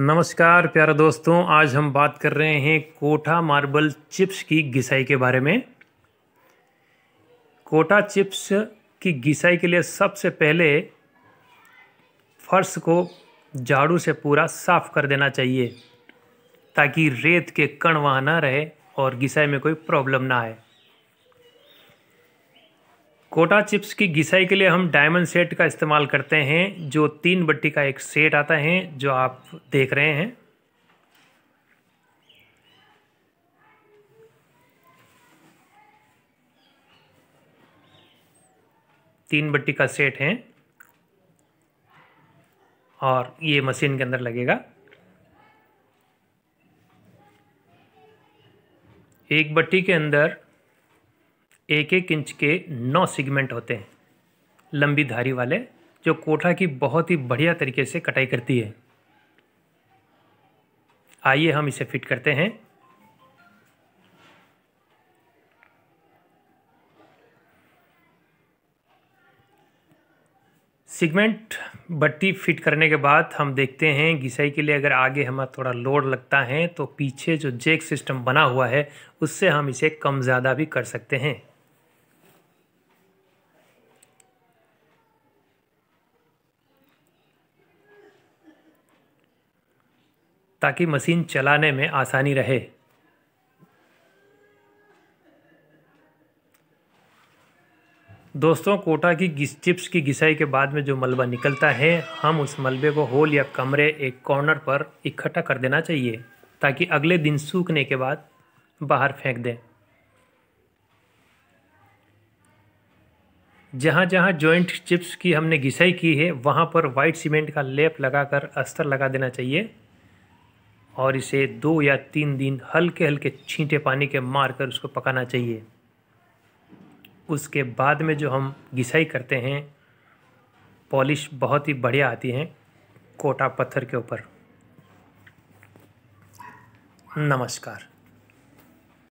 नमस्कार प्यारे दोस्तों आज हम बात कर रहे हैं कोठा मार्बल चिप्स की घिसाई के बारे में कोटा चिप्स की घिसाई के लिए सबसे पहले फर्श को झाड़ू से पूरा साफ कर देना चाहिए ताकि रेत के कण वहाँ ना रहे और घिसाई में कोई प्रॉब्लम ना आए कोटा चिप्स की घिसाई के लिए हम डायमंड सेट का इस्तेमाल करते हैं जो तीन बट्टी का एक सेट आता है जो आप देख रहे हैं तीन बट्टी का सेट है और ये मशीन के अंदर लगेगा एक बट्टी के अंदर एक एक इंच के नौ सेगमेंट होते हैं लंबी धारी वाले जो कोठा की बहुत ही बढ़िया तरीके से कटाई करती है आइए हम इसे फिट करते हैं सिगमेंट बट्टी फिट करने के बाद हम देखते हैं घिसाई के लिए अगर आगे हमें थोड़ा लोड लगता है तो पीछे जो जेक सिस्टम बना हुआ है उससे हम इसे कम ज़्यादा भी कर सकते हैं ताकि मशीन चलाने में आसानी रहे दोस्तों कोटा की चिप्स की घिसाई के बाद में जो मलबा निकलता है हम उस मलबे को होल या कमरे एक कॉर्नर पर इकट्ठा कर देना चाहिए ताकि अगले दिन सूखने के बाद बाहर फेंक दें जहाँ जहाँ जॉइंट चिप्स की हमने घिसाई की है वहाँ पर वाइट सीमेंट का लेप लगाकर अस्तर लगा देना चाहिए और इसे दो या तीन दिन हल्के हल्के छींटे पानी के मार कर उसको पकाना चाहिए उसके बाद में जो हम घिसाई करते हैं पॉलिश बहुत ही बढ़िया आती है कोटा पत्थर के ऊपर नमस्कार